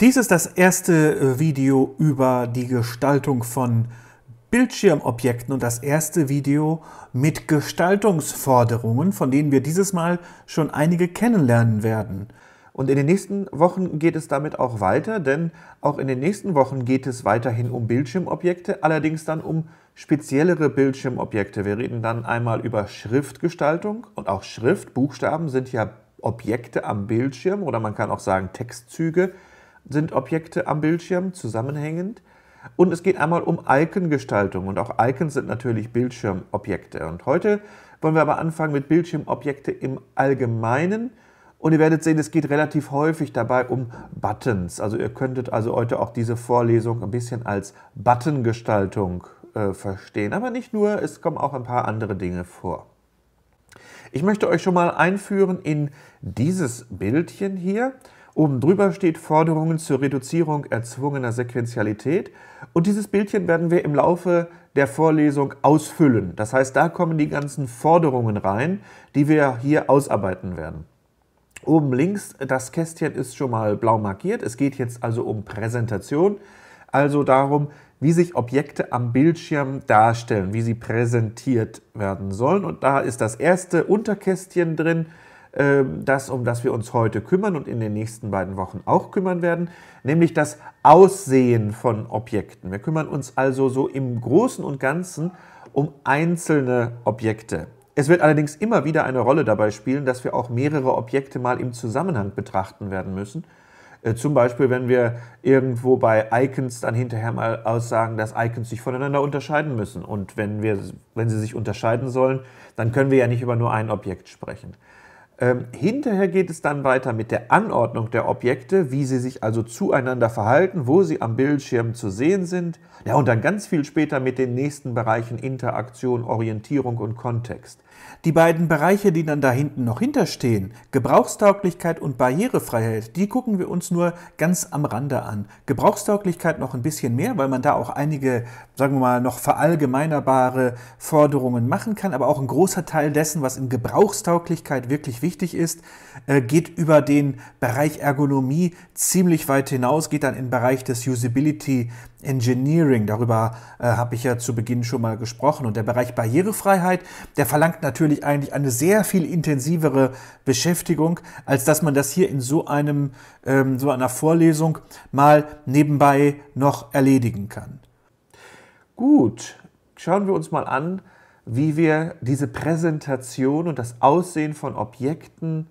Dies ist das erste äh, Video über die Gestaltung von Bildschirmobjekten und das erste Video mit Gestaltungsforderungen, von denen wir dieses Mal schon einige kennenlernen werden. Und in den nächsten Wochen geht es damit auch weiter, denn auch in den nächsten Wochen geht es weiterhin um Bildschirmobjekte, allerdings dann um speziellere Bildschirmobjekte. Wir reden dann einmal über Schriftgestaltung und auch Schrift. Buchstaben sind ja Objekte am Bildschirm oder man kann auch sagen Textzüge sind Objekte am Bildschirm zusammenhängend. Und es geht einmal um Icon-Gestaltung. Und auch Icons sind natürlich Bildschirmobjekte. Und heute wollen wir aber anfangen mit Bildschirmobjekte im Allgemeinen. Und ihr werdet sehen, es geht relativ häufig dabei um Buttons. Also ihr könntet also heute auch diese Vorlesung ein bisschen als Buttongestaltung äh, verstehen. Aber nicht nur, es kommen auch ein paar andere Dinge vor. Ich möchte euch schon mal einführen in dieses Bildchen hier. Oben drüber steht Forderungen zur Reduzierung erzwungener Sequentialität. Und dieses Bildchen werden wir im Laufe der Vorlesung ausfüllen. Das heißt, da kommen die ganzen Forderungen rein, die wir hier ausarbeiten werden. Oben links, das Kästchen ist schon mal blau markiert. Es geht jetzt also um Präsentation, also darum, wie sich Objekte am Bildschirm darstellen, wie sie präsentiert werden sollen. Und da ist das erste Unterkästchen drin ähm, das, um das wir uns heute kümmern und in den nächsten beiden Wochen auch kümmern werden, nämlich das Aussehen von Objekten. Wir kümmern uns also so im Großen und Ganzen um einzelne Objekte. Es wird allerdings immer wieder eine Rolle dabei spielen, dass wir auch mehrere Objekte mal im Zusammenhang betrachten werden müssen. Äh, zum Beispiel, wenn wir irgendwo bei Icons dann hinterher mal aussagen, dass Icons sich voneinander unterscheiden müssen. Und wenn, wir, wenn sie sich unterscheiden sollen, dann können wir ja nicht über nur ein Objekt sprechen. Ähm, hinterher geht es dann weiter mit der Anordnung der Objekte, wie sie sich also zueinander verhalten, wo sie am Bildschirm zu sehen sind. Ja, und dann ganz viel später mit den nächsten Bereichen Interaktion, Orientierung und Kontext. Die beiden Bereiche, die dann da hinten noch hinterstehen, Gebrauchstauglichkeit und Barrierefreiheit, die gucken wir uns nur ganz am Rande an. Gebrauchstauglichkeit noch ein bisschen mehr, weil man da auch einige, sagen wir mal, noch verallgemeinerbare Forderungen machen kann. Aber auch ein großer Teil dessen, was in Gebrauchstauglichkeit wirklich wichtig ist, äh, geht über den Bereich Ergonomie ziemlich weit hinaus, geht dann in den Bereich des Usability Engineering. Darüber äh, habe ich ja zu Beginn schon mal gesprochen. Und der Bereich Barrierefreiheit, der verlangt natürlich eigentlich eine sehr viel intensivere Beschäftigung, als dass man das hier in so einem, ähm, so einer Vorlesung mal nebenbei noch erledigen kann. Gut, schauen wir uns mal an, wie wir diese Präsentation und das Aussehen von Objekten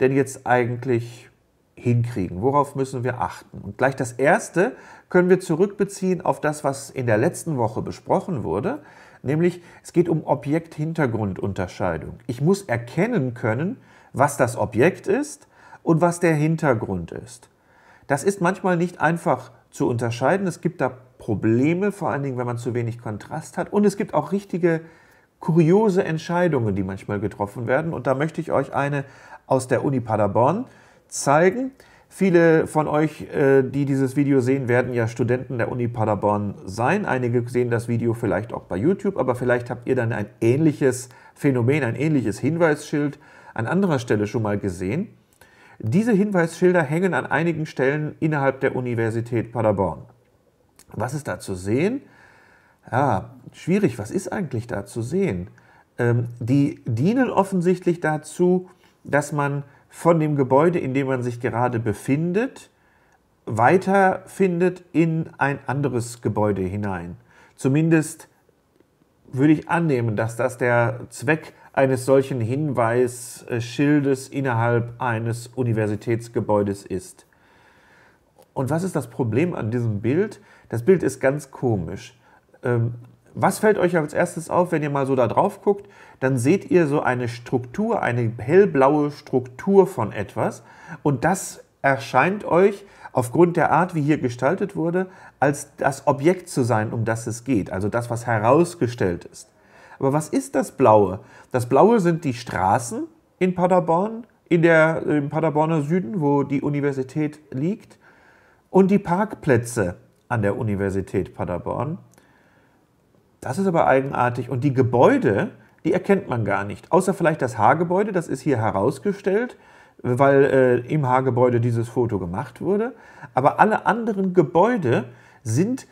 denn jetzt eigentlich hinkriegen? Worauf müssen wir achten? Und gleich das Erste, können wir zurückbeziehen auf das, was in der letzten Woche besprochen wurde, nämlich es geht um Objekt-Hintergrund-Unterscheidung. Ich muss erkennen können, was das Objekt ist und was der Hintergrund ist. Das ist manchmal nicht einfach zu unterscheiden. Es gibt da Probleme, vor allen Dingen, wenn man zu wenig Kontrast hat. Und es gibt auch richtige kuriose Entscheidungen, die manchmal getroffen werden. Und da möchte ich euch eine aus der Uni Paderborn zeigen. Viele von euch, äh, die dieses Video sehen, werden ja Studenten der Uni Paderborn sein. Einige sehen das Video vielleicht auch bei YouTube, aber vielleicht habt ihr dann ein ähnliches Phänomen, ein ähnliches Hinweisschild an anderer Stelle schon mal gesehen. Diese Hinweisschilder hängen an einigen Stellen innerhalb der Universität Paderborn. Was ist da zu sehen? Ja, schwierig, was ist eigentlich da zu sehen? Ähm, die dienen offensichtlich dazu, dass man von dem Gebäude, in dem man sich gerade befindet, weiterfindet in ein anderes Gebäude hinein. Zumindest würde ich annehmen, dass das der Zweck eines solchen Hinweisschildes innerhalb eines Universitätsgebäudes ist. Und was ist das Problem an diesem Bild? Das Bild ist ganz komisch. Ähm, was fällt euch als erstes auf, wenn ihr mal so da drauf guckt? Dann seht ihr so eine Struktur, eine hellblaue Struktur von etwas. Und das erscheint euch aufgrund der Art, wie hier gestaltet wurde, als das Objekt zu sein, um das es geht. Also das, was herausgestellt ist. Aber was ist das Blaue? Das Blaue sind die Straßen in Paderborn, in der, im Paderborner Süden, wo die Universität liegt, und die Parkplätze an der Universität Paderborn. Das ist aber eigenartig. Und die Gebäude, die erkennt man gar nicht. Außer vielleicht das H-Gebäude, das ist hier herausgestellt, weil äh, im H-Gebäude dieses Foto gemacht wurde. Aber alle anderen Gebäude sind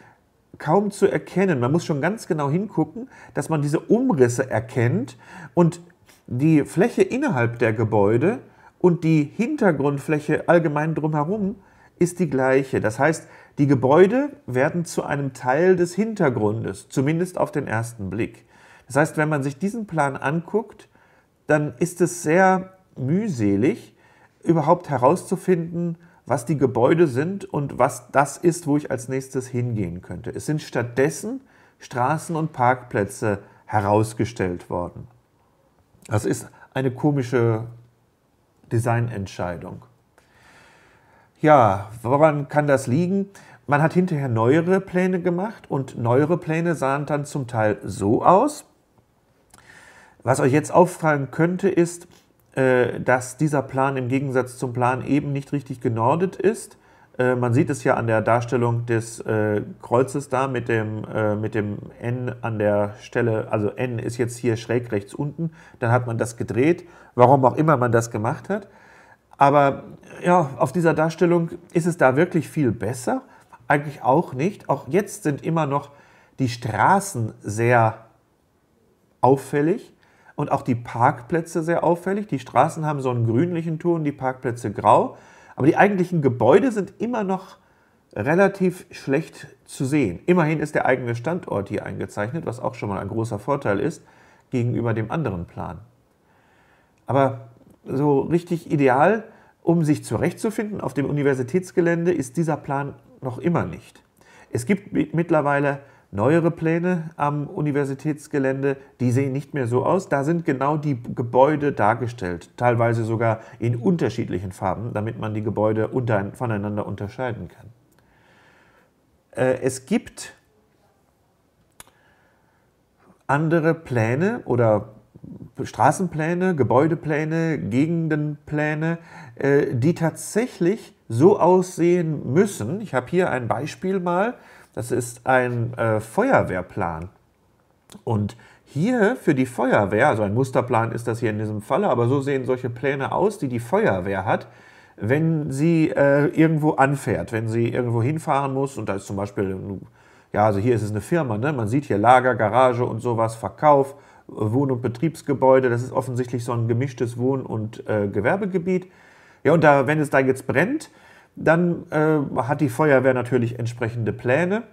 kaum zu erkennen. Man muss schon ganz genau hingucken, dass man diese Umrisse erkennt und die Fläche innerhalb der Gebäude und die Hintergrundfläche allgemein drumherum ist die gleiche. Das heißt, die Gebäude werden zu einem Teil des Hintergrundes, zumindest auf den ersten Blick. Das heißt, wenn man sich diesen Plan anguckt, dann ist es sehr mühselig, überhaupt herauszufinden, was die Gebäude sind und was das ist, wo ich als nächstes hingehen könnte. Es sind stattdessen Straßen und Parkplätze herausgestellt worden. Das ist eine komische Designentscheidung. Ja, woran kann das liegen? man hat hinterher neuere Pläne gemacht und neuere Pläne sahen dann zum Teil so aus. Was euch jetzt auffallen könnte, ist, äh, dass dieser Plan im Gegensatz zum Plan eben nicht richtig genordet ist. Äh, man sieht es ja an der Darstellung des äh, Kreuzes da mit dem, mit dem N an der Stelle, also N ist jetzt hier schräg rechts unten, dann hat man das gedreht, warum auch immer man das gemacht hat. Aber ja, auf dieser Darstellung ist es da wirklich viel besser eigentlich auch nicht. Auch jetzt sind immer noch die Straßen sehr auffällig und auch die Parkplätze sehr auffällig. Die Straßen haben so einen grünlichen Ton, die Parkplätze grau. Aber die eigentlichen Gebäude sind immer noch relativ schlecht zu sehen. Immerhin ist der eigene Standort hier eingezeichnet, was auch schon mal ein großer Vorteil ist gegenüber dem anderen Plan. Aber so richtig ideal, um sich zurechtzufinden auf dem Universitätsgelände, ist dieser Plan noch immer nicht. Es gibt mittlerweile neuere Pläne am Universitätsgelände, die sehen nicht mehr so aus. Da sind genau die Gebäude dargestellt, teilweise sogar in unterschiedlichen Farben, damit man die Gebäude unter, voneinander unterscheiden kann. Äh, es gibt andere Pläne oder Straßenpläne, Gebäudepläne, Gegendenpläne, äh, die tatsächlich so aussehen müssen. Ich habe hier ein Beispiel mal. Das ist ein äh, Feuerwehrplan. Und hier für die Feuerwehr, also ein Musterplan ist das hier in diesem Falle, aber so sehen solche Pläne aus, die die Feuerwehr hat, wenn sie äh, irgendwo anfährt, wenn sie irgendwo hinfahren muss und da ist zum Beispiel, ja, also hier ist es eine Firma, ne? man sieht hier Lager, Garage und sowas, Verkauf, Wohn- und Betriebsgebäude. Das ist offensichtlich so ein gemischtes Wohn- und äh, Gewerbegebiet. Ja, und da, wenn es da jetzt brennt, dann äh, hat die Feuerwehr natürlich entsprechende Pläne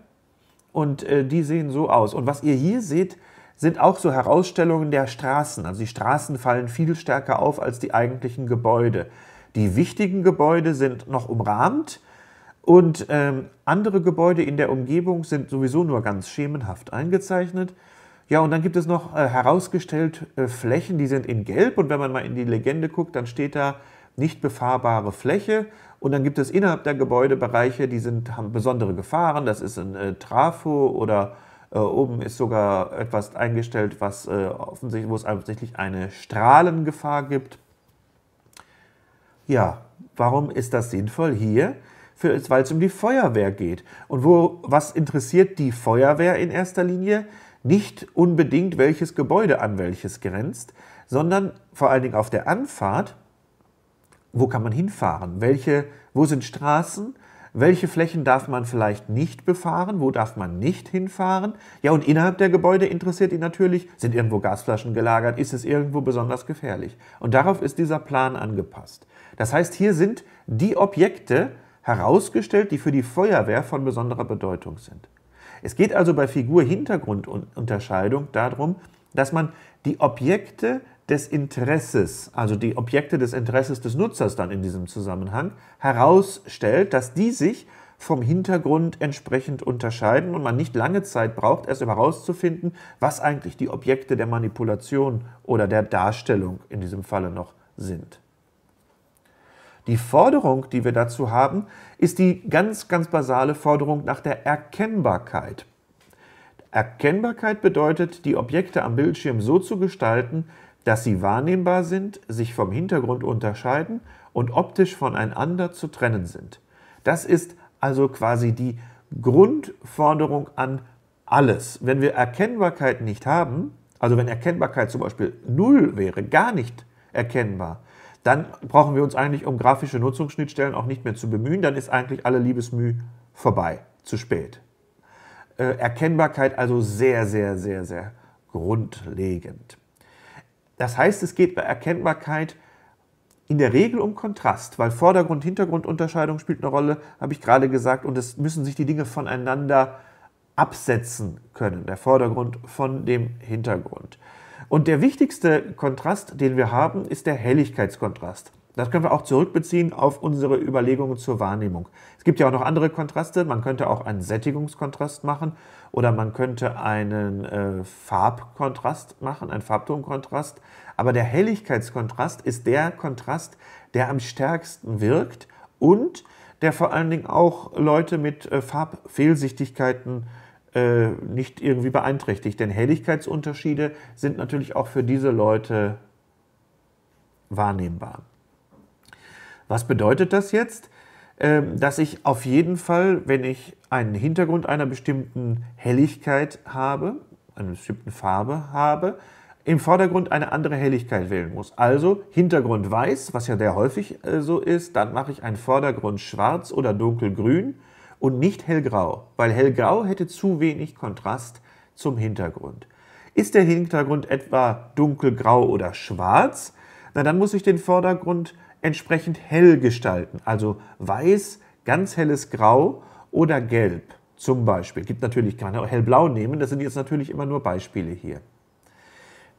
und äh, die sehen so aus. Und was ihr hier seht, sind auch so Herausstellungen der Straßen. Also die Straßen fallen viel stärker auf als die eigentlichen Gebäude. Die wichtigen Gebäude sind noch umrahmt und ähm, andere Gebäude in der Umgebung sind sowieso nur ganz schemenhaft eingezeichnet. Ja, und dann gibt es noch äh, herausgestellt äh, Flächen, die sind in Gelb. Und wenn man mal in die Legende guckt, dann steht da nicht befahrbare Fläche. Und dann gibt es innerhalb der Gebäudebereiche, die sind, haben besondere Gefahren. Das ist ein äh, Trafo oder äh, oben ist sogar etwas eingestellt, was, äh, offensichtlich, wo es offensichtlich eine Strahlengefahr gibt. Ja, warum ist das sinnvoll hier? Weil es um die Feuerwehr geht. Und wo, was interessiert die Feuerwehr in erster Linie? nicht unbedingt, welches Gebäude an welches grenzt, sondern vor allen Dingen auf der Anfahrt, wo kann man hinfahren, welche, wo sind Straßen, welche Flächen darf man vielleicht nicht befahren, wo darf man nicht hinfahren. Ja, und innerhalb der Gebäude interessiert ihn natürlich, sind irgendwo Gasflaschen gelagert, ist es irgendwo besonders gefährlich. Und darauf ist dieser Plan angepasst. Das heißt, hier sind die Objekte herausgestellt, die für die Feuerwehr von besonderer Bedeutung sind. Es geht also bei Figur-Hintergrund-Unterscheidung darum, dass man die Objekte des Interesses, also die Objekte des Interesses des Nutzers dann in diesem Zusammenhang, herausstellt, dass die sich vom Hintergrund entsprechend unterscheiden und man nicht lange Zeit braucht, erst herauszufinden, was eigentlich die Objekte der Manipulation oder der Darstellung in diesem Falle noch sind. Die Forderung, die wir dazu haben, ist die ganz, ganz basale Forderung nach der Erkennbarkeit. Erkennbarkeit bedeutet, die Objekte am Bildschirm so zu gestalten, dass sie wahrnehmbar sind, sich vom Hintergrund unterscheiden und optisch voneinander zu trennen sind. Das ist also quasi die Grundforderung an alles. Wenn wir Erkennbarkeit nicht haben, also wenn Erkennbarkeit zum Beispiel null wäre, gar nicht erkennbar, dann brauchen wir uns eigentlich um grafische Nutzungsschnittstellen auch nicht mehr zu bemühen. Dann ist eigentlich alle Liebesmüh vorbei, zu spät. Äh, Erkennbarkeit also sehr, sehr, sehr, sehr grundlegend. Das heißt, es geht bei Erkennbarkeit in der Regel um Kontrast, weil Vordergrund-Hintergrund-Unterscheidung spielt eine Rolle, habe ich gerade gesagt, und es müssen sich die Dinge voneinander absetzen können, der Vordergrund von dem Hintergrund. Und der wichtigste Kontrast, den wir haben, ist der Helligkeitskontrast. Das können wir auch zurückbeziehen auf unsere Überlegungen zur Wahrnehmung. Es gibt ja auch noch andere Kontraste. Man könnte auch einen Sättigungskontrast machen oder man könnte einen äh, Farbkontrast machen, einen Farbtonkontrast. Aber der Helligkeitskontrast ist der Kontrast, der am stärksten wirkt und der vor allen Dingen auch Leute mit äh, Farbfehlsichtigkeiten äh, äh, nicht irgendwie beeinträchtigt. Denn Helligkeitsunterschiede sind natürlich auch für diese Leute wahrnehmbar. Was bedeutet das jetzt? Ähm, dass ich auf jeden Fall, wenn ich einen Hintergrund einer bestimmten Helligkeit habe, einer bestimmten Farbe habe, im Vordergrund eine andere Helligkeit wählen muss. Also Hintergrund weiß, was ja sehr häufig äh, so ist, dann mache ich einen Vordergrund schwarz oder dunkelgrün und nicht hellgrau, weil hellgrau hätte zu wenig Kontrast zum Hintergrund. Ist der Hintergrund etwa dunkelgrau oder schwarz, na dann muss ich den Vordergrund entsprechend hell gestalten, also weiß, ganz helles Grau oder Gelb zum Beispiel. Gibt natürlich, keine hellblau nehmen, das sind jetzt natürlich immer nur Beispiele hier.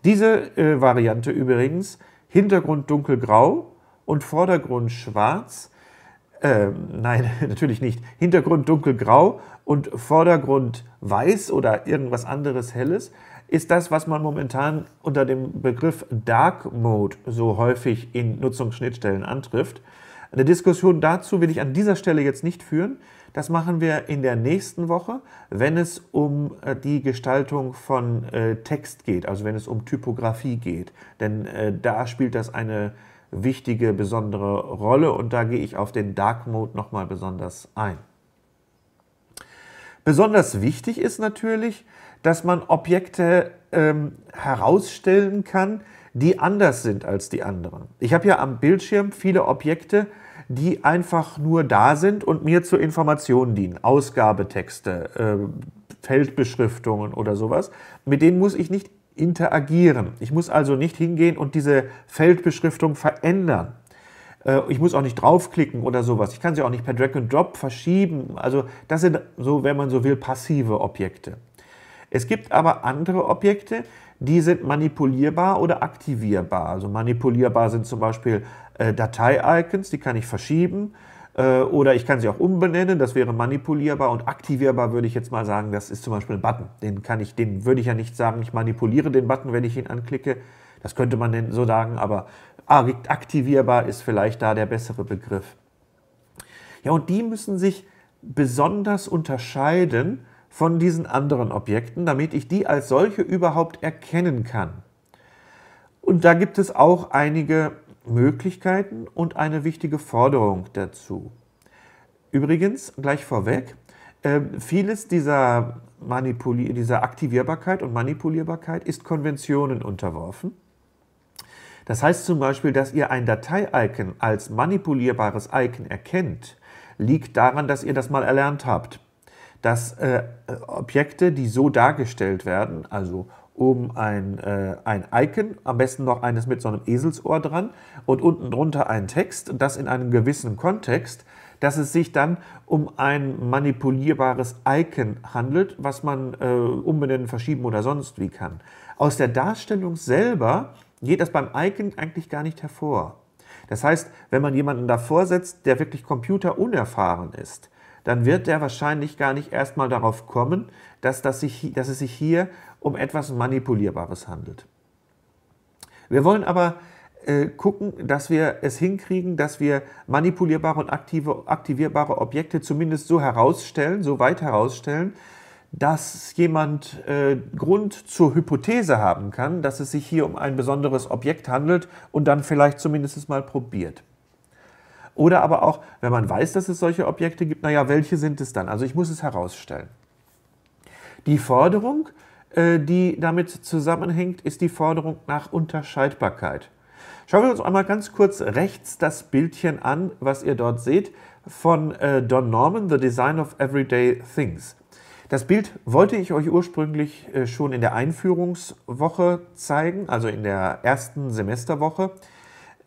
Diese äh, Variante übrigens, Hintergrund dunkelgrau und Vordergrund schwarz, ähm, nein, natürlich nicht. Hintergrund dunkelgrau und Vordergrund weiß oder irgendwas anderes helles ist das, was man momentan unter dem Begriff Dark Mode so häufig in Nutzungsschnittstellen antrifft. Eine Diskussion dazu will ich an dieser Stelle jetzt nicht führen. Das machen wir in der nächsten Woche, wenn es um äh, die Gestaltung von äh, Text geht, also wenn es um Typografie geht. Denn äh, da spielt das eine wichtige, besondere Rolle und da gehe ich auf den Dark Mode nochmal besonders ein. Besonders wichtig ist natürlich, dass man Objekte ähm, herausstellen kann, die anders sind als die anderen. Ich habe ja am Bildschirm viele Objekte, die einfach nur da sind und mir zur Information dienen. Ausgabetexte, äh, Feldbeschriftungen oder sowas. Mit denen muss ich nicht interagieren. Ich muss also nicht hingehen und diese Feldbeschriftung verändern. Äh, ich muss auch nicht draufklicken oder sowas. Ich kann sie auch nicht per Drag and Drop verschieben. Also das sind so, wenn man so will, passive Objekte. Es gibt aber andere Objekte, die sind manipulierbar oder aktivierbar. Also manipulierbar sind zum Beispiel äh, Datei-Icons, die kann ich verschieben. Äh, oder ich kann sie auch umbenennen, das wäre manipulierbar und aktivierbar würde ich jetzt mal sagen, das ist zum Beispiel ein Button. Den kann ich, den würde ich ja nicht sagen, ich manipuliere den Button, wenn ich ihn anklicke. Das könnte man so sagen, aber aktivierbar ist vielleicht da der bessere Begriff. Ja, und die müssen sich besonders unterscheiden von diesen anderen Objekten, damit ich die als solche überhaupt erkennen kann. Und da gibt es auch einige Möglichkeiten und eine wichtige Forderung dazu. Übrigens, gleich vorweg, äh, vieles dieser, dieser Aktivierbarkeit und Manipulierbarkeit ist Konventionen unterworfen. Das heißt zum Beispiel, dass ihr ein Datei-Icon als manipulierbares Icon erkennt, liegt daran, dass ihr das mal erlernt habt. Dass äh, Objekte, die so dargestellt werden, also oben ein, äh, ein Icon, am besten noch eines mit so einem Eselsohr dran und unten drunter ein Text, das in einem gewissen Kontext, dass es sich dann um ein manipulierbares Icon handelt, was man äh, umbenennen, verschieben oder sonst wie kann. Aus der Darstellung selber geht das beim Icon eigentlich gar nicht hervor. Das heißt, wenn man jemanden davor setzt, der wirklich computerunerfahren ist, dann wird der wahrscheinlich gar nicht erstmal darauf kommen, dass, das sich, dass es sich hier um etwas Manipulierbares handelt. Wir wollen aber äh, gucken, dass wir es hinkriegen, dass wir manipulierbare und aktive, aktivierbare Objekte zumindest so herausstellen, so weit herausstellen, dass jemand äh, Grund zur Hypothese haben kann, dass es sich hier um ein besonderes Objekt handelt und dann vielleicht zumindest mal probiert. Oder aber auch, wenn man weiß, dass es solche Objekte gibt, naja, welche sind es dann? Also ich muss es herausstellen. Die Forderung, äh, die damit zusammenhängt, ist die Forderung nach Unterscheidbarkeit. Schauen wir uns einmal ganz kurz rechts das Bildchen an, was ihr dort seht, von äh, Don Norman, The Design of Everyday Things. Das Bild wollte ich euch ursprünglich äh, schon in der Einführungswoche zeigen, also in der ersten Semesterwoche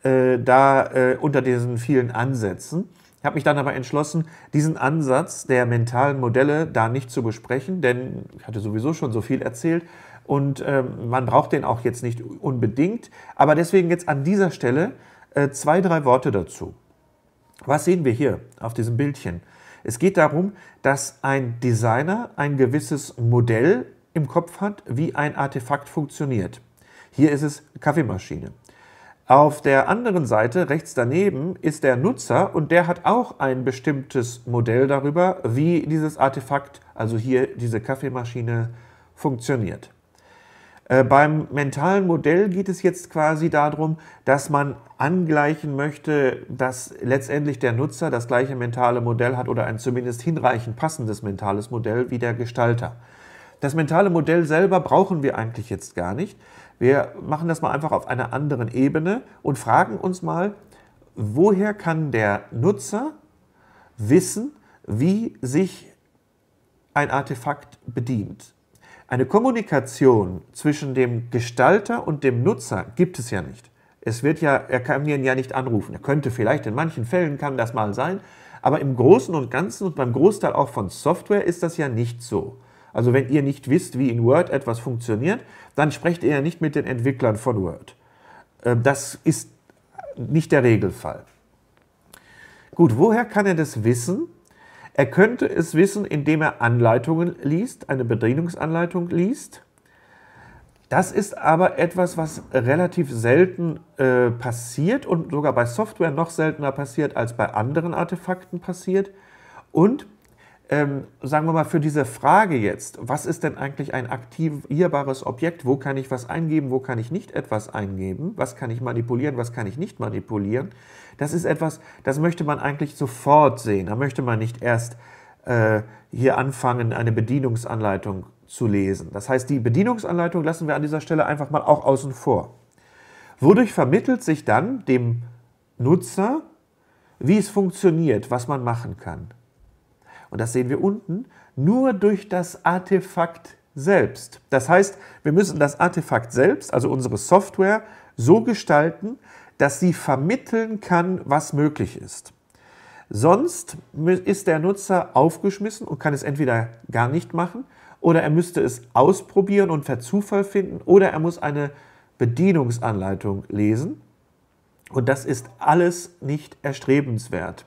äh, da äh, unter diesen vielen Ansätzen. Ich habe mich dann aber entschlossen, diesen Ansatz der mentalen Modelle da nicht zu besprechen, denn ich hatte sowieso schon so viel erzählt und ähm, man braucht den auch jetzt nicht unbedingt. Aber deswegen jetzt an dieser Stelle äh, zwei, drei Worte dazu. Was sehen wir hier auf diesem Bildchen? Es geht darum, dass ein Designer ein gewisses Modell im Kopf hat, wie ein Artefakt funktioniert. Hier ist es Kaffeemaschine. Auf der anderen Seite, rechts daneben, ist der Nutzer und der hat auch ein bestimmtes Modell darüber, wie dieses Artefakt, also hier diese Kaffeemaschine, funktioniert. Äh, beim mentalen Modell geht es jetzt quasi darum, dass man angleichen möchte, dass letztendlich der Nutzer das gleiche mentale Modell hat oder ein zumindest hinreichend passendes mentales Modell wie der Gestalter. Das mentale Modell selber brauchen wir eigentlich jetzt gar nicht. Wir machen das mal einfach auf einer anderen Ebene und fragen uns mal, woher kann der Nutzer wissen, wie sich ein Artefakt bedient? Eine Kommunikation zwischen dem Gestalter und dem Nutzer gibt es ja nicht. Es wird ja, er kann ihn ja nicht anrufen. Er könnte vielleicht, in manchen Fällen kann das mal sein, aber im Großen und Ganzen und beim Großteil auch von Software ist das ja nicht so. Also wenn ihr nicht wisst, wie in Word etwas funktioniert, dann sprecht ihr ja nicht mit den Entwicklern von Word. Ähm, das ist nicht der Regelfall. Gut, woher kann er das wissen? Er könnte es wissen, indem er Anleitungen liest, eine Bedienungsanleitung liest. Das ist aber etwas, was relativ selten äh, passiert und sogar bei Software noch seltener passiert als bei anderen Artefakten passiert. Und ähm, sagen wir mal, für diese Frage jetzt, was ist denn eigentlich ein aktivierbares Objekt? Wo kann ich was eingeben? Wo kann ich nicht etwas eingeben? Was kann ich manipulieren? Was kann ich nicht manipulieren? Das ist etwas, das möchte man eigentlich sofort sehen. Da möchte man nicht erst äh, hier anfangen, eine Bedienungsanleitung zu lesen. Das heißt, die Bedienungsanleitung lassen wir an dieser Stelle einfach mal auch außen vor. Wodurch vermittelt sich dann dem Nutzer, wie es funktioniert, was man machen kann? und das sehen wir unten, nur durch das Artefakt selbst. Das heißt, wir müssen das Artefakt selbst, also unsere Software, so gestalten, dass sie vermitteln kann, was möglich ist. Sonst ist der Nutzer aufgeschmissen und kann es entweder gar nicht machen oder er müsste es ausprobieren und per Zufall finden oder er muss eine Bedienungsanleitung lesen. Und das ist alles nicht erstrebenswert.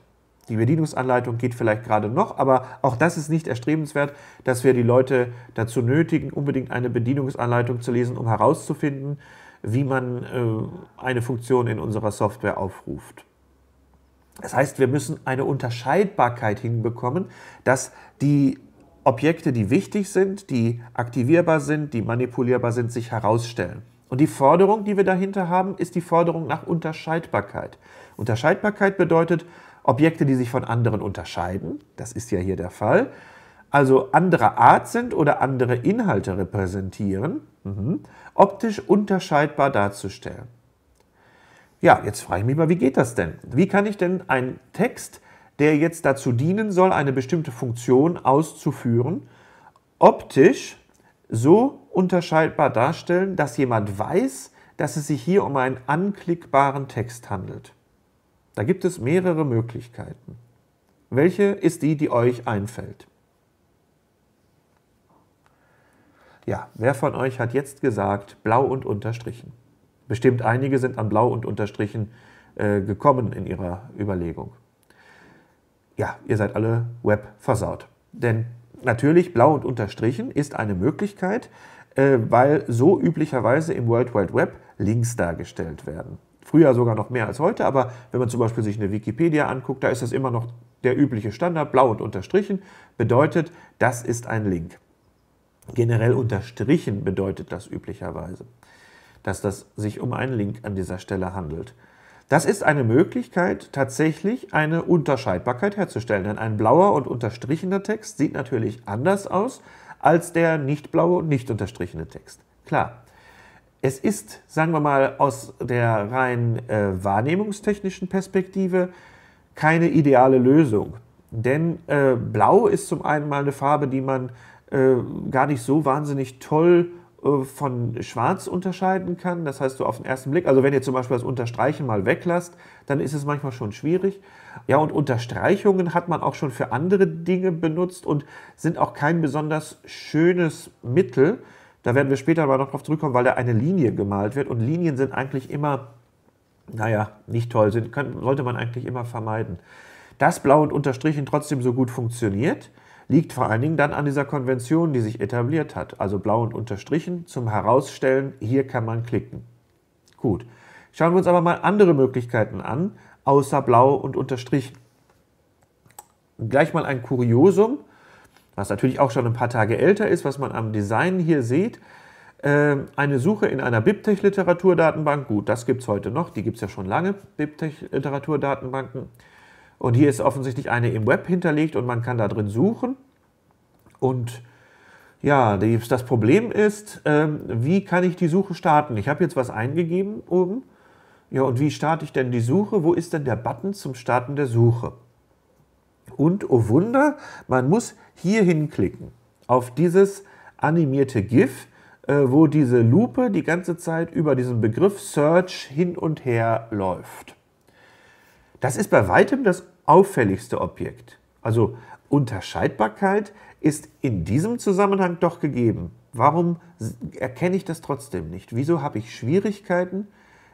Die Bedienungsanleitung geht vielleicht gerade noch, aber auch das ist nicht erstrebenswert, dass wir die Leute dazu nötigen, unbedingt eine Bedienungsanleitung zu lesen, um herauszufinden, wie man äh, eine Funktion in unserer Software aufruft. Das heißt, wir müssen eine Unterscheidbarkeit hinbekommen, dass die Objekte, die wichtig sind, die aktivierbar sind, die manipulierbar sind, sich herausstellen. Und die Forderung, die wir dahinter haben, ist die Forderung nach Unterscheidbarkeit. Unterscheidbarkeit bedeutet, Objekte, die sich von anderen unterscheiden, das ist ja hier der Fall, also anderer Art sind oder andere Inhalte repräsentieren, mhm. optisch unterscheidbar darzustellen. Ja, jetzt frage ich mich mal, wie geht das denn? Wie kann ich denn einen Text, der jetzt dazu dienen soll, eine bestimmte Funktion auszuführen, optisch so unterscheidbar darstellen, dass jemand weiß, dass es sich hier um einen anklickbaren Text handelt? Da gibt es mehrere Möglichkeiten. Welche ist die, die euch einfällt? Ja, wer von euch hat jetzt gesagt, blau und unterstrichen? Bestimmt einige sind an blau und unterstrichen äh, gekommen in ihrer Überlegung. Ja, ihr seid alle web versaut. Denn natürlich, blau und unterstrichen ist eine Möglichkeit, äh, weil so üblicherweise im World Wide Web Links dargestellt werden. Früher sogar noch mehr als heute, aber wenn man zum Beispiel sich eine Wikipedia anguckt, da ist das immer noch der übliche Standard, blau und unterstrichen, bedeutet, das ist ein Link. Generell unterstrichen bedeutet das üblicherweise, dass das sich um einen Link an dieser Stelle handelt. Das ist eine Möglichkeit, tatsächlich eine Unterscheidbarkeit herzustellen, denn ein blauer und unterstrichener Text sieht natürlich anders aus als der nicht blaue und nicht unterstrichene Text. Klar. Es ist, sagen wir mal, aus der rein äh, wahrnehmungstechnischen Perspektive keine ideale Lösung. Denn äh, Blau ist zum einen mal eine Farbe, die man äh, gar nicht so wahnsinnig toll äh, von Schwarz unterscheiden kann. Das heißt, so auf den ersten Blick, also wenn ihr zum Beispiel das Unterstreichen mal weglasst, dann ist es manchmal schon schwierig. Ja, und Unterstreichungen hat man auch schon für andere Dinge benutzt und sind auch kein besonders schönes Mittel. Da werden wir später aber noch drauf zurückkommen, weil da eine Linie gemalt wird. Und Linien sind eigentlich immer, naja, nicht toll, sind, kann, sollte man eigentlich immer vermeiden. Dass blau und unterstrichen trotzdem so gut funktioniert, liegt vor allen Dingen dann an dieser Konvention, die sich etabliert hat. Also blau und unterstrichen zum Herausstellen, hier kann man klicken. Gut. Schauen wir uns aber mal andere Möglichkeiten an, außer blau und unterstrichen. Gleich mal ein Kuriosum was natürlich auch schon ein paar Tage älter ist, was man am Design hier sieht. Ähm, eine Suche in einer BibTech-Literaturdatenbank, gut, das gibt es heute noch, die gibt es ja schon lange, BibTech-Literaturdatenbanken. Und hier ist offensichtlich eine im Web hinterlegt und man kann da drin suchen. Und ja, das Problem ist, ähm, wie kann ich die Suche starten? Ich habe jetzt was eingegeben oben. Ja, und wie starte ich denn die Suche? Wo ist denn der Button zum Starten der Suche? Und oh Wunder, man muss hier hinklicken auf dieses animierte GIF, äh, wo diese Lupe die ganze Zeit über diesen Begriff Search hin und her läuft. Das ist bei weitem das auffälligste Objekt. Also Unterscheidbarkeit ist in diesem Zusammenhang doch gegeben. Warum erkenne ich das trotzdem nicht? Wieso habe ich Schwierigkeiten,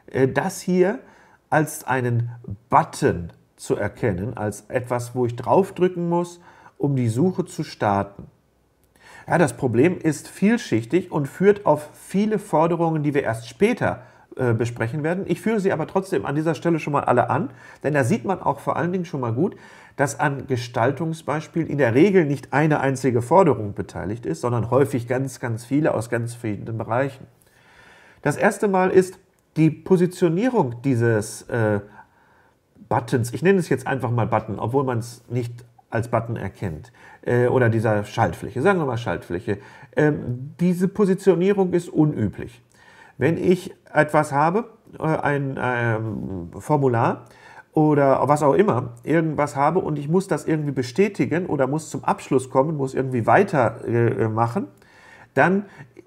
äh, das hier als einen Button zu erkennen als etwas, wo ich draufdrücken muss, um die Suche zu starten. Ja, das Problem ist vielschichtig und führt auf viele Forderungen, die wir erst später äh, besprechen werden. Ich führe sie aber trotzdem an dieser Stelle schon mal alle an, denn da sieht man auch vor allen Dingen schon mal gut, dass an Gestaltungsbeispielen in der Regel nicht eine einzige Forderung beteiligt ist, sondern häufig ganz, ganz viele aus ganz verschiedenen Bereichen. Das erste Mal ist die Positionierung dieses äh, Buttons, ich nenne es jetzt einfach mal Button, obwohl man es nicht als Button erkennt, äh, oder dieser Schaltfläche, sagen wir mal Schaltfläche, ähm, diese Positionierung ist unüblich. Wenn ich etwas habe, äh, ein äh, Formular, oder was auch immer, irgendwas habe und ich muss das irgendwie bestätigen oder muss zum Abschluss kommen, muss irgendwie weitermachen, äh, dann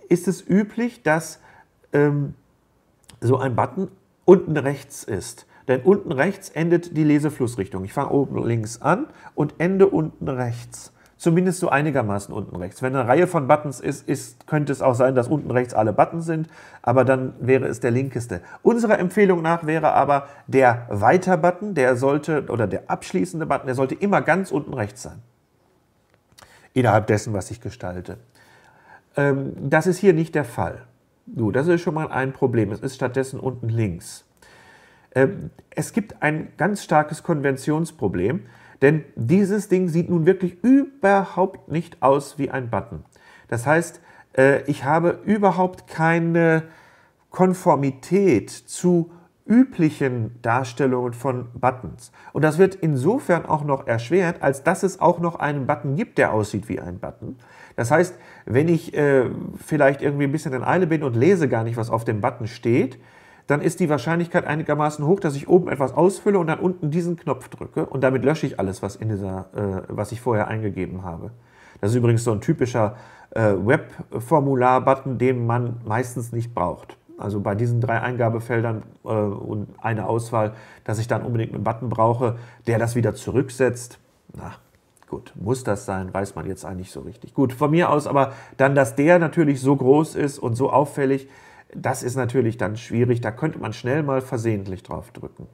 ist es üblich, dass ähm, so ein Button unten rechts ist. Denn unten rechts endet die Leseflussrichtung. Ich fange oben links an und ende unten rechts. Zumindest so einigermaßen unten rechts. Wenn eine Reihe von Buttons ist, ist, könnte es auch sein, dass unten rechts alle Buttons sind, aber dann wäre es der linkeste. Unserer Empfehlung nach wäre aber der Weiter-Button, der sollte, oder der abschließende Button, der sollte immer ganz unten rechts sein. Innerhalb dessen, was ich gestalte. Ähm, das ist hier nicht der Fall. So, das ist schon mal ein Problem. Es ist stattdessen unten links. Ähm, es gibt ein ganz starkes Konventionsproblem, denn dieses Ding sieht nun wirklich überhaupt nicht aus wie ein Button. Das heißt, äh, ich habe überhaupt keine Konformität zu üblichen Darstellungen von Buttons. Und das wird insofern auch noch erschwert, als dass es auch noch einen Button gibt, der aussieht wie ein Button. Das heißt, wenn ich äh, vielleicht irgendwie ein bisschen in Eile bin und lese gar nicht, was auf dem Button steht, dann ist die Wahrscheinlichkeit einigermaßen hoch, dass ich oben etwas ausfülle und dann unten diesen Knopf drücke und damit lösche ich alles, was in dieser, äh, was ich vorher eingegeben habe. Das ist übrigens so ein typischer äh, Webformular-Button, den man meistens nicht braucht. Also bei diesen drei Eingabefeldern äh, und eine Auswahl, dass ich dann unbedingt einen Button brauche, der das wieder zurücksetzt. Na, gut, muss das sein, weiß man jetzt eigentlich so richtig. Gut, von mir aus aber dann, dass der natürlich so groß ist und so auffällig, das ist natürlich dann schwierig, da könnte man schnell mal versehentlich drauf drücken.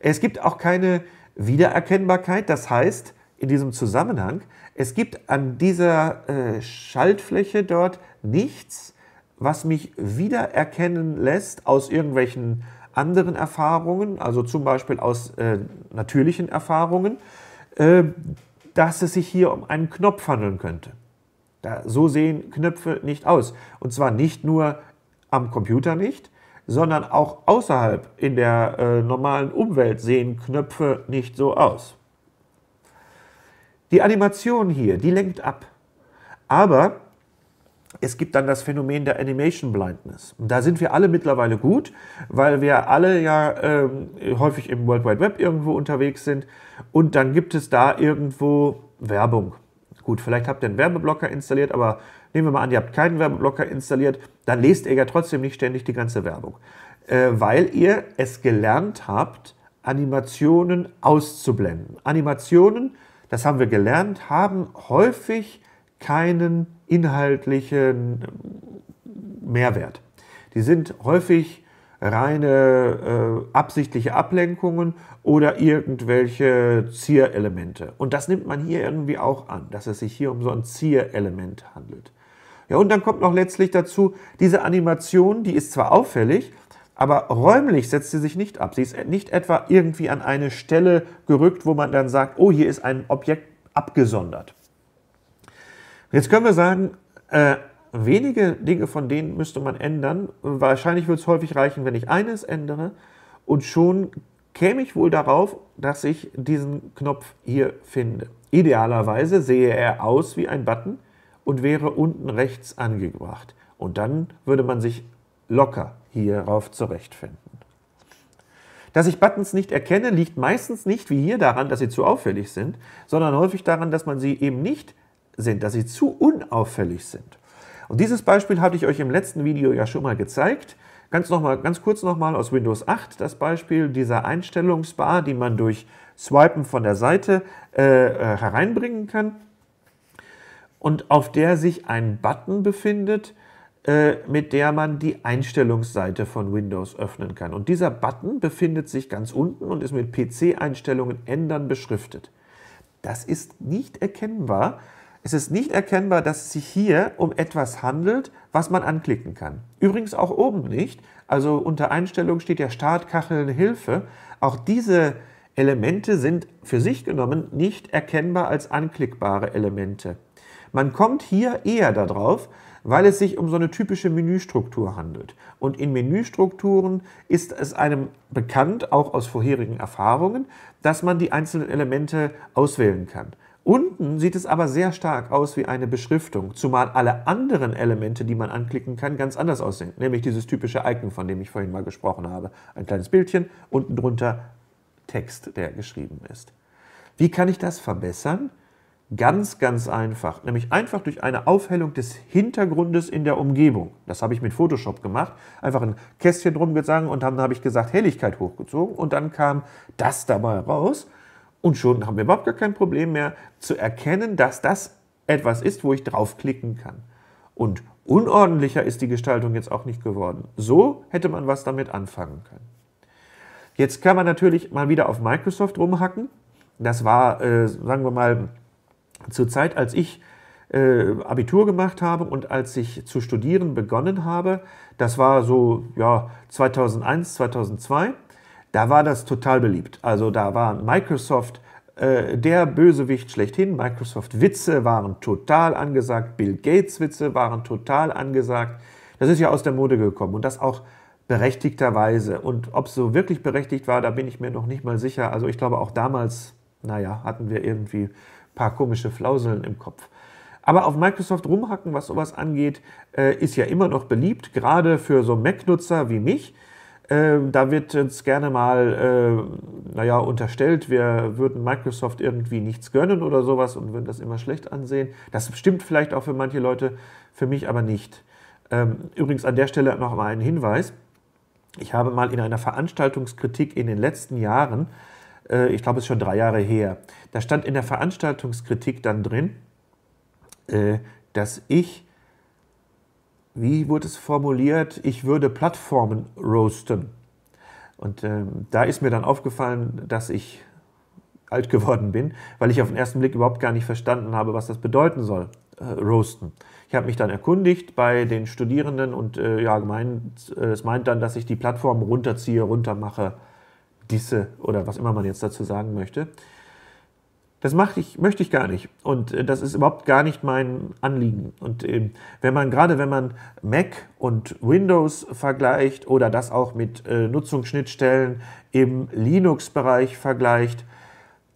Es gibt auch keine Wiedererkennbarkeit, das heißt, in diesem Zusammenhang, es gibt an dieser äh, Schaltfläche dort nichts, was mich wiedererkennen lässt aus irgendwelchen anderen Erfahrungen, also zum Beispiel aus äh, natürlichen Erfahrungen, äh, dass es sich hier um einen Knopf handeln könnte. Da, so sehen Knöpfe nicht aus. Und zwar nicht nur am Computer nicht, sondern auch außerhalb in der äh, normalen Umwelt sehen Knöpfe nicht so aus. Die Animation hier, die lenkt ab. Aber es gibt dann das Phänomen der Animation Blindness. Da sind wir alle mittlerweile gut, weil wir alle ja ähm, häufig im World Wide Web irgendwo unterwegs sind und dann gibt es da irgendwo Werbung. Gut, vielleicht habt ihr einen Werbeblocker installiert, aber Nehmen wir mal an, ihr habt keinen Werbeblocker installiert, dann lest ihr ja trotzdem nicht ständig die ganze Werbung, äh, weil ihr es gelernt habt, Animationen auszublenden. Animationen, das haben wir gelernt, haben häufig keinen inhaltlichen Mehrwert. Die sind häufig reine äh, absichtliche Ablenkungen oder irgendwelche Zierelemente. Und das nimmt man hier irgendwie auch an, dass es sich hier um so ein Zierelement handelt. Ja, und dann kommt noch letztlich dazu, diese Animation, die ist zwar auffällig, aber räumlich setzt sie sich nicht ab. Sie ist nicht etwa irgendwie an eine Stelle gerückt, wo man dann sagt, oh, hier ist ein Objekt abgesondert. Jetzt können wir sagen, äh, wenige Dinge von denen müsste man ändern. Wahrscheinlich würde es häufig reichen, wenn ich eines ändere. Und schon käme ich wohl darauf, dass ich diesen Knopf hier finde. Idealerweise sehe er aus wie ein Button und wäre unten rechts angebracht. Und dann würde man sich locker hierauf zurechtfinden. Dass ich Buttons nicht erkenne, liegt meistens nicht wie hier daran, dass sie zu auffällig sind, sondern häufig daran, dass man sie eben nicht sind, dass sie zu unauffällig sind. Und dieses Beispiel hatte ich euch im letzten Video ja schon mal gezeigt. Ganz, noch mal, ganz kurz nochmal aus Windows 8 das Beispiel dieser Einstellungsbar, die man durch Swipen von der Seite äh, äh hereinbringen kann und auf der sich ein Button befindet, äh, mit der man die Einstellungsseite von Windows öffnen kann. Und dieser Button befindet sich ganz unten und ist mit PC-Einstellungen ändern beschriftet. Das ist nicht erkennbar. Es ist nicht erkennbar, dass es sich hier um etwas handelt, was man anklicken kann. Übrigens auch oben nicht. Also unter Einstellung steht ja Startkacheln Hilfe. Auch diese Elemente sind für sich genommen nicht erkennbar als anklickbare Elemente. Man kommt hier eher darauf, weil es sich um so eine typische Menüstruktur handelt. Und in Menüstrukturen ist es einem bekannt, auch aus vorherigen Erfahrungen, dass man die einzelnen Elemente auswählen kann. Unten sieht es aber sehr stark aus wie eine Beschriftung, zumal alle anderen Elemente, die man anklicken kann, ganz anders aussehen. Nämlich dieses typische Icon, von dem ich vorhin mal gesprochen habe. Ein kleines Bildchen, unten drunter Text, der geschrieben ist. Wie kann ich das verbessern? Ganz, ganz einfach. Nämlich einfach durch eine Aufhellung des Hintergrundes in der Umgebung. Das habe ich mit Photoshop gemacht. Einfach ein Kästchen drum gezogen und dann habe ich gesagt Helligkeit hochgezogen und dann kam das dabei raus. Und schon haben wir überhaupt gar kein Problem mehr zu erkennen, dass das etwas ist, wo ich draufklicken kann. Und unordentlicher ist die Gestaltung jetzt auch nicht geworden. So hätte man was damit anfangen können. Jetzt kann man natürlich mal wieder auf Microsoft rumhacken. Das war, äh, sagen wir mal, zur Zeit, als ich äh, Abitur gemacht habe und als ich zu studieren begonnen habe, das war so ja, 2001, 2002, da war das total beliebt. Also da war Microsoft äh, der Bösewicht schlechthin. Microsoft-Witze waren total angesagt, Bill Gates-Witze waren total angesagt. Das ist ja aus der Mode gekommen und das auch berechtigterweise. Und ob es so wirklich berechtigt war, da bin ich mir noch nicht mal sicher. Also ich glaube, auch damals, naja, hatten wir irgendwie paar komische Flauseln im Kopf. Aber auf Microsoft rumhacken, was sowas angeht, äh, ist ja immer noch beliebt, gerade für so Mac-Nutzer wie mich. Ähm, da wird uns gerne mal, äh, naja, unterstellt, wir würden Microsoft irgendwie nichts gönnen oder sowas und würden das immer schlecht ansehen. Das stimmt vielleicht auch für manche Leute, für mich aber nicht. Ähm, übrigens an der Stelle noch mal einen Hinweis. Ich habe mal in einer Veranstaltungskritik in den letzten Jahren äh, ich glaube, es ist schon drei Jahre her. Da stand in der Veranstaltungskritik dann drin, äh, dass ich, wie wurde es formuliert, ich würde Plattformen roasten. Und ähm, da ist mir dann aufgefallen, dass ich alt geworden bin, weil ich auf den ersten Blick überhaupt gar nicht verstanden habe, was das bedeuten soll, äh, roasten. Ich habe mich dann erkundigt bei den Studierenden und äh, ja, gemeint, äh, es meint dann, dass ich die Plattform runterziehe, runtermache disse oder was immer man jetzt dazu sagen möchte. Das ich, möchte ich gar nicht. Und äh, das ist überhaupt gar nicht mein Anliegen. Und äh, wenn man, gerade wenn man Mac und Windows vergleicht oder das auch mit äh, Nutzungsschnittstellen im Linux-Bereich vergleicht,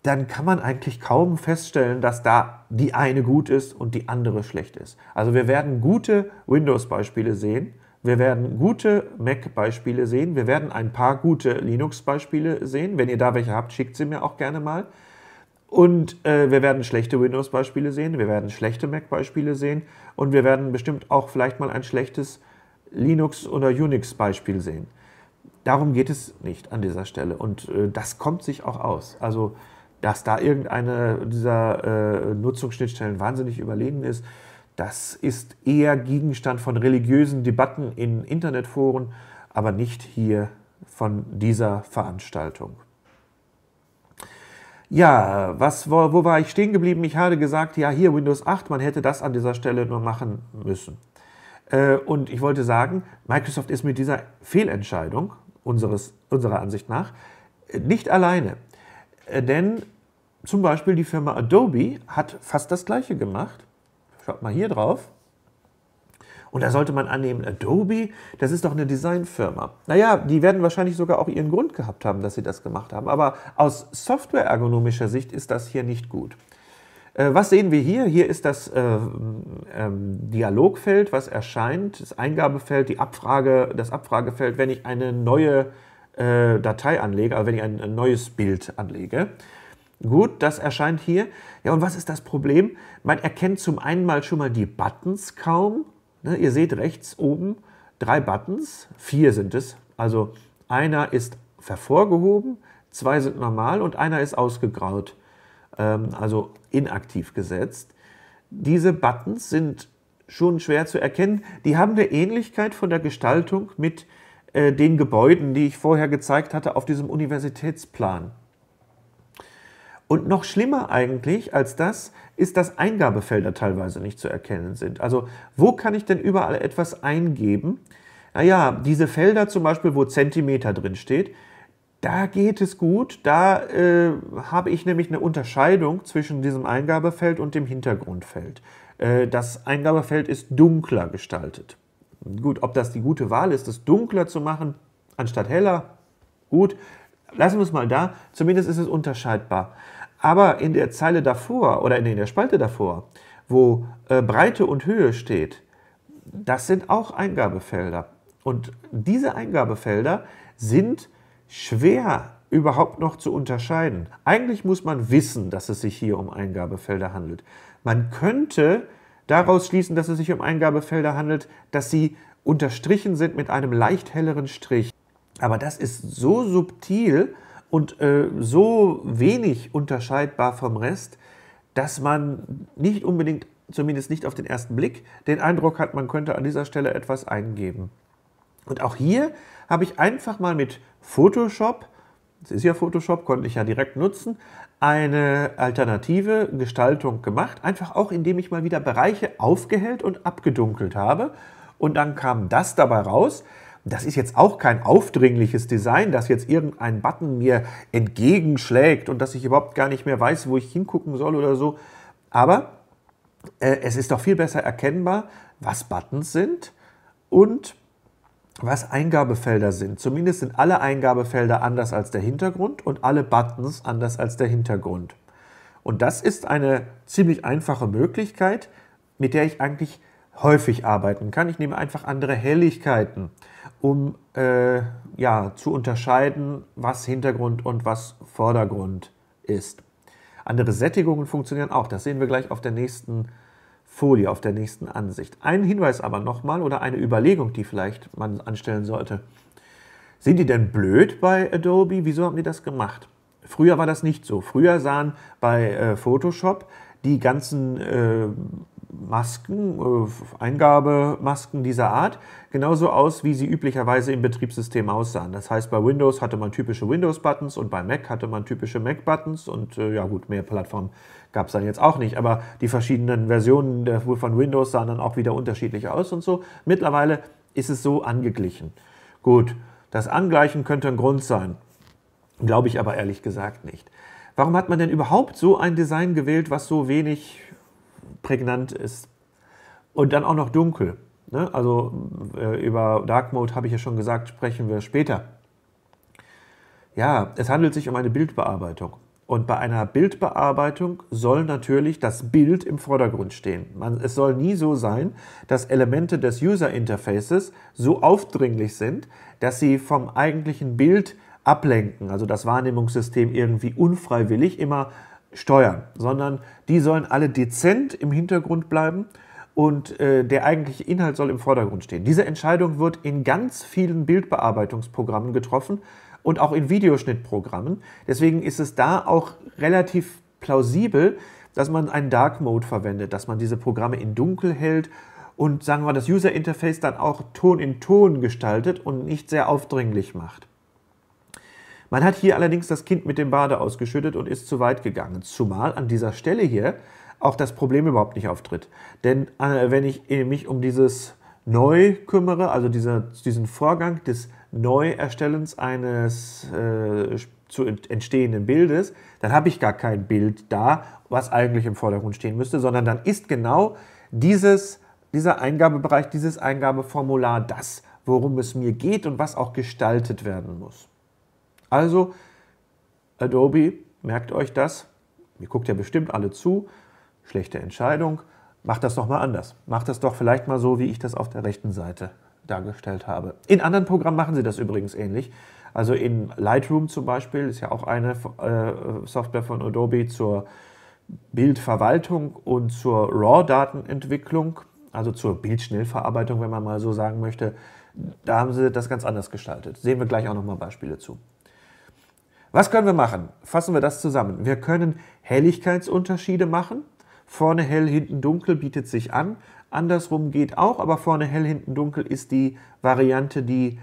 dann kann man eigentlich kaum feststellen, dass da die eine gut ist und die andere schlecht ist. Also wir werden gute Windows-Beispiele sehen wir werden gute Mac-Beispiele sehen. Wir werden ein paar gute Linux-Beispiele sehen. Wenn ihr da welche habt, schickt sie mir auch gerne mal. Und äh, wir werden schlechte Windows-Beispiele sehen. Wir werden schlechte Mac-Beispiele sehen. Und wir werden bestimmt auch vielleicht mal ein schlechtes Linux- oder Unix-Beispiel sehen. Darum geht es nicht an dieser Stelle. Und äh, das kommt sich auch aus. Also, dass da irgendeine dieser äh, Nutzungsschnittstellen wahnsinnig überlegen ist, das ist eher Gegenstand von religiösen Debatten in Internetforen, aber nicht hier von dieser Veranstaltung. Ja, was, wo, wo war ich stehen geblieben? Ich hatte gesagt, ja, hier Windows 8, man hätte das an dieser Stelle nur machen müssen. Äh, und ich wollte sagen, Microsoft ist mit dieser Fehlentscheidung unseres, unserer Ansicht nach äh, nicht alleine. Äh, denn zum Beispiel die Firma Adobe hat fast das gleiche gemacht Schaut mal hier drauf. Und da sollte man annehmen, Adobe, das ist doch eine Designfirma. Naja, die werden wahrscheinlich sogar auch ihren Grund gehabt haben, dass sie das gemacht haben. Aber aus softwareergonomischer Sicht ist das hier nicht gut. Äh, was sehen wir hier? Hier ist das äh, ähm, Dialogfeld, was erscheint, das Eingabefeld, die Abfrage, das Abfragefeld, wenn ich eine neue äh, Datei anlege, also wenn ich ein neues Bild anlege. Gut, das erscheint hier. Ja, und was ist das Problem? Man erkennt zum einen mal schon mal die Buttons kaum. Ne, ihr seht rechts oben drei Buttons, vier sind es. Also einer ist hervorgehoben, zwei sind normal und einer ist ausgegraut, ähm, also inaktiv gesetzt. Diese Buttons sind schon schwer zu erkennen. Die haben eine Ähnlichkeit von der Gestaltung mit äh, den Gebäuden, die ich vorher gezeigt hatte auf diesem Universitätsplan. Und noch schlimmer eigentlich als das ist, dass Eingabefelder teilweise nicht zu erkennen sind. Also wo kann ich denn überall etwas eingeben? Naja, diese Felder zum Beispiel, wo Zentimeter drin steht, da geht es gut. Da äh, habe ich nämlich eine Unterscheidung zwischen diesem Eingabefeld und dem Hintergrundfeld. Äh, das Eingabefeld ist dunkler gestaltet. Gut, ob das die gute Wahl ist, das dunkler zu machen anstatt heller, gut, lassen wir es mal da. Zumindest ist es unterscheidbar. Aber in der Zeile davor oder in der Spalte davor, wo äh, Breite und Höhe steht, das sind auch Eingabefelder. Und diese Eingabefelder sind schwer überhaupt noch zu unterscheiden. Eigentlich muss man wissen, dass es sich hier um Eingabefelder handelt. Man könnte daraus schließen, dass es sich um Eingabefelder handelt, dass sie unterstrichen sind mit einem leicht helleren Strich. Aber das ist so subtil, und äh, so wenig unterscheidbar vom Rest, dass man nicht unbedingt, zumindest nicht auf den ersten Blick, den Eindruck hat, man könnte an dieser Stelle etwas eingeben. Und auch hier habe ich einfach mal mit Photoshop, es ist ja Photoshop, konnte ich ja direkt nutzen, eine alternative Gestaltung gemacht. Einfach auch, indem ich mal wieder Bereiche aufgehellt und abgedunkelt habe. Und dann kam das dabei raus. Das ist jetzt auch kein aufdringliches Design, dass jetzt irgendein Button mir entgegenschlägt und dass ich überhaupt gar nicht mehr weiß, wo ich hingucken soll oder so. Aber äh, es ist doch viel besser erkennbar, was Buttons sind und was Eingabefelder sind. Zumindest sind alle Eingabefelder anders als der Hintergrund und alle Buttons anders als der Hintergrund. Und das ist eine ziemlich einfache Möglichkeit, mit der ich eigentlich häufig arbeiten kann. Ich nehme einfach andere Helligkeiten um äh, ja, zu unterscheiden, was Hintergrund und was Vordergrund ist. Andere Sättigungen funktionieren auch. Das sehen wir gleich auf der nächsten Folie, auf der nächsten Ansicht. Ein Hinweis aber nochmal oder eine Überlegung, die vielleicht man anstellen sollte. Sind die denn blöd bei Adobe? Wieso haben die das gemacht? Früher war das nicht so. Früher sahen bei äh, Photoshop die ganzen äh, Masken, äh, Eingabemasken dieser Art genauso aus, wie sie üblicherweise im Betriebssystem aussahen. Das heißt, bei Windows hatte man typische Windows-Buttons und bei Mac hatte man typische Mac-Buttons und äh, ja gut, mehr Plattformen gab es dann jetzt auch nicht, aber die verschiedenen Versionen der, von Windows sahen dann auch wieder unterschiedlich aus und so. Mittlerweile ist es so angeglichen. Gut, das Angleichen könnte ein Grund sein, glaube ich aber ehrlich gesagt nicht. Warum hat man denn überhaupt so ein Design gewählt, was so wenig prägnant ist. Und dann auch noch dunkel. Ne? Also äh, über Dark Mode habe ich ja schon gesagt, sprechen wir später. Ja, es handelt sich um eine Bildbearbeitung. Und bei einer Bildbearbeitung soll natürlich das Bild im Vordergrund stehen. Man, es soll nie so sein, dass Elemente des User Interfaces so aufdringlich sind, dass sie vom eigentlichen Bild ablenken, also das Wahrnehmungssystem irgendwie unfreiwillig immer steuern, sondern die sollen alle dezent im Hintergrund bleiben und äh, der eigentliche Inhalt soll im Vordergrund stehen. Diese Entscheidung wird in ganz vielen Bildbearbeitungsprogrammen getroffen und auch in Videoschnittprogrammen. Deswegen ist es da auch relativ plausibel, dass man einen Dark Mode verwendet, dass man diese Programme in dunkel hält und sagen wir das User Interface dann auch Ton in Ton gestaltet und nicht sehr aufdringlich macht. Man hat hier allerdings das Kind mit dem Bade ausgeschüttet und ist zu weit gegangen. Zumal an dieser Stelle hier auch das Problem überhaupt nicht auftritt. Denn äh, wenn ich mich um dieses Neu kümmere, also dieser, diesen Vorgang des Neuerstellens eines äh, zu entstehenden Bildes, dann habe ich gar kein Bild da, was eigentlich im Vordergrund stehen müsste, sondern dann ist genau dieses, dieser Eingabebereich, dieses Eingabeformular das, worum es mir geht und was auch gestaltet werden muss. Also Adobe, merkt euch das, ihr guckt ja bestimmt alle zu, schlechte Entscheidung, macht das doch mal anders. Macht das doch vielleicht mal so, wie ich das auf der rechten Seite dargestellt habe. In anderen Programmen machen sie das übrigens ähnlich. Also in Lightroom zum Beispiel ist ja auch eine äh, Software von Adobe zur Bildverwaltung und zur RAW-Datenentwicklung, also zur Bildschnellverarbeitung, wenn man mal so sagen möchte. Da haben sie das ganz anders gestaltet. Sehen wir gleich auch nochmal Beispiele zu. Was können wir machen? Fassen wir das zusammen. Wir können Helligkeitsunterschiede machen. Vorne hell, hinten dunkel bietet sich an. Andersrum geht auch, aber vorne hell, hinten dunkel ist die Variante, die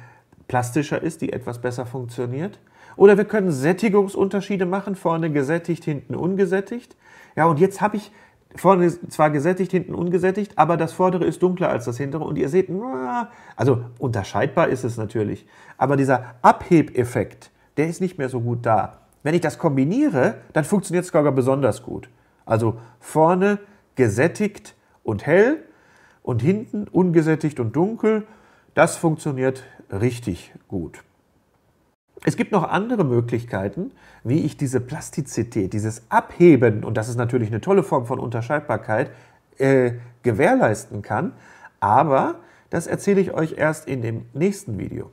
plastischer ist, die etwas besser funktioniert. Oder wir können Sättigungsunterschiede machen, vorne gesättigt, hinten ungesättigt. Ja, und jetzt habe ich vorne zwar gesättigt, hinten ungesättigt, aber das vordere ist dunkler als das hintere und ihr seht, also unterscheidbar ist es natürlich, aber dieser Abhebeffekt, der ist nicht mehr so gut da. Wenn ich das kombiniere, dann funktioniert es sogar besonders gut. Also vorne gesättigt und hell und hinten ungesättigt und dunkel. Das funktioniert richtig gut. Es gibt noch andere Möglichkeiten, wie ich diese Plastizität, dieses Abheben, und das ist natürlich eine tolle Form von Unterscheidbarkeit, äh, gewährleisten kann. Aber das erzähle ich euch erst in dem nächsten Video.